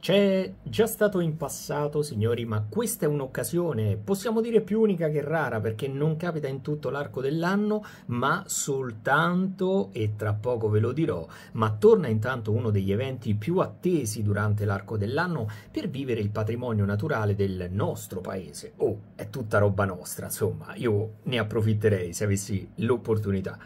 C'è già stato in passato, signori, ma questa è un'occasione, possiamo dire più unica che rara, perché non capita in tutto l'arco dell'anno, ma soltanto, e tra poco ve lo dirò, ma torna intanto uno degli eventi più attesi durante l'arco dell'anno per vivere il patrimonio naturale del nostro paese. Oh, è tutta roba nostra, insomma, io ne approfitterei se avessi l'opportunità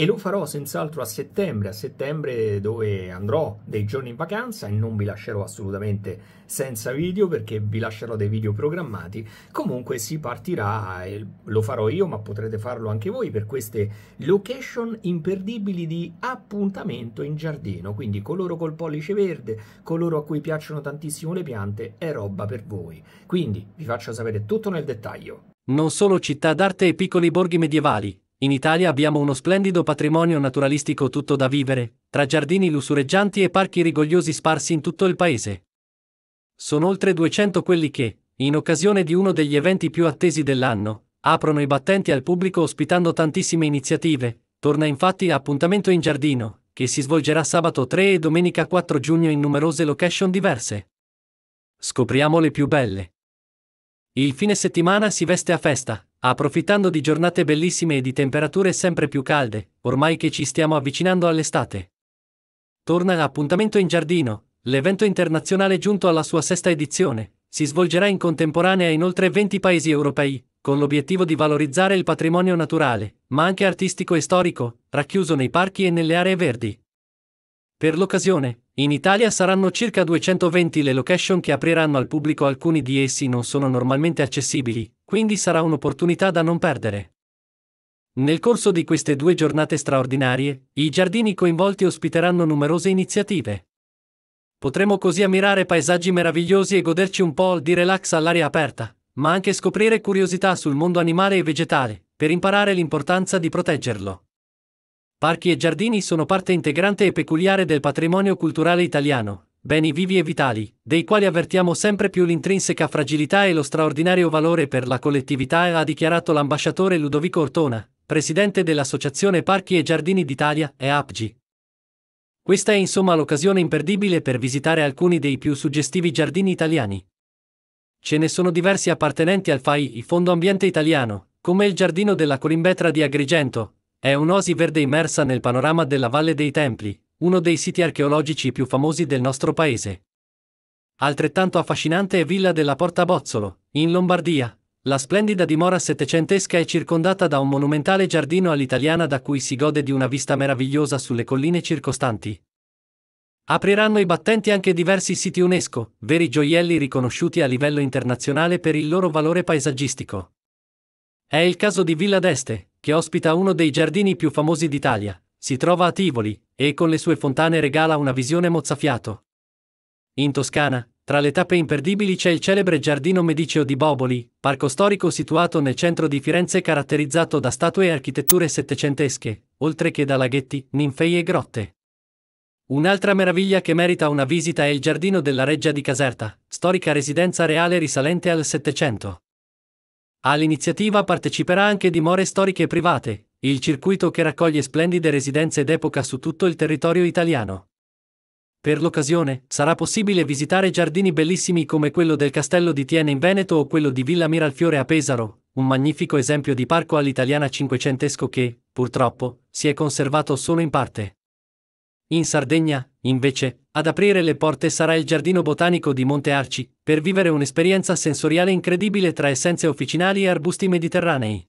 e lo farò senz'altro a settembre, a settembre dove andrò dei giorni in vacanza e non vi lascerò assolutamente senza video perché vi lascerò dei video programmati. Comunque si partirà, lo farò io ma potrete farlo anche voi per queste location imperdibili di appuntamento in giardino, quindi coloro col pollice verde, coloro a cui piacciono tantissimo le piante, è roba per voi. Quindi vi faccio sapere tutto nel dettaglio. Non solo città d'arte e piccoli borghi medievali, in Italia abbiamo uno splendido patrimonio naturalistico tutto da vivere, tra giardini lussureggianti e parchi rigogliosi sparsi in tutto il paese. Sono oltre 200 quelli che, in occasione di uno degli eventi più attesi dell'anno, aprono i battenti al pubblico ospitando tantissime iniziative. Torna infatti Appuntamento in Giardino, che si svolgerà sabato 3 e domenica 4 giugno in numerose location diverse. Scopriamo le più belle. Il fine settimana si veste a festa, Approfittando di giornate bellissime e di temperature sempre più calde, ormai che ci stiamo avvicinando all'estate. Torna l'appuntamento in giardino, l'evento internazionale giunto alla sua sesta edizione, si svolgerà in contemporanea in oltre 20 paesi europei, con l'obiettivo di valorizzare il patrimonio naturale, ma anche artistico e storico, racchiuso nei parchi e nelle aree verdi. Per l'occasione, in Italia saranno circa 220 le location che apriranno al pubblico, alcuni di essi non sono normalmente accessibili, quindi sarà un'opportunità da non perdere. Nel corso di queste due giornate straordinarie, i giardini coinvolti ospiteranno numerose iniziative. Potremo così ammirare paesaggi meravigliosi e goderci un po' di relax all'aria aperta, ma anche scoprire curiosità sul mondo animale e vegetale, per imparare l'importanza di proteggerlo. Parchi e giardini sono parte integrante e peculiare del patrimonio culturale italiano, beni vivi e vitali, dei quali avvertiamo sempre più l'intrinseca fragilità e lo straordinario valore per la collettività, ha dichiarato l'ambasciatore Ludovico Ortona, presidente dell'Associazione Parchi e Giardini d'Italia, EAPGI. Questa è insomma l'occasione imperdibile per visitare alcuni dei più suggestivi giardini italiani. Ce ne sono diversi appartenenti al FAI, il Fondo Ambiente Italiano, come il Giardino della Colimbetra di Agrigento, è un'osi verde immersa nel panorama della Valle dei Templi, uno dei siti archeologici più famosi del nostro paese. Altrettanto affascinante è Villa della Porta Bozzolo, in Lombardia. La splendida dimora settecentesca è circondata da un monumentale giardino all'italiana da cui si gode di una vista meravigliosa sulle colline circostanti. Apriranno i battenti anche diversi siti UNESCO, veri gioielli riconosciuti a livello internazionale per il loro valore paesaggistico. È il caso di Villa d'Este, che ospita uno dei giardini più famosi d'Italia, si trova a Tivoli, e con le sue fontane regala una visione mozzafiato. In Toscana, tra le tappe imperdibili c'è il celebre Giardino Mediceo di Boboli, parco storico situato nel centro di Firenze caratterizzato da statue e architetture settecentesche, oltre che da laghetti, ninfei e grotte. Un'altra meraviglia che merita una visita è il Giardino della Reggia di Caserta, storica residenza reale risalente al Settecento. All'iniziativa parteciperà anche dimore storiche private, il circuito che raccoglie splendide residenze d'epoca su tutto il territorio italiano. Per l'occasione, sarà possibile visitare giardini bellissimi come quello del Castello di Tiene in Veneto o quello di Villa Miralfiore a Pesaro, un magnifico esempio di parco all'italiana cinquecentesco che, purtroppo, si è conservato solo in parte. In Sardegna, invece, ad aprire le porte sarà il Giardino Botanico di Monte Arci, per vivere un'esperienza sensoriale incredibile tra essenze officinali e arbusti mediterranei.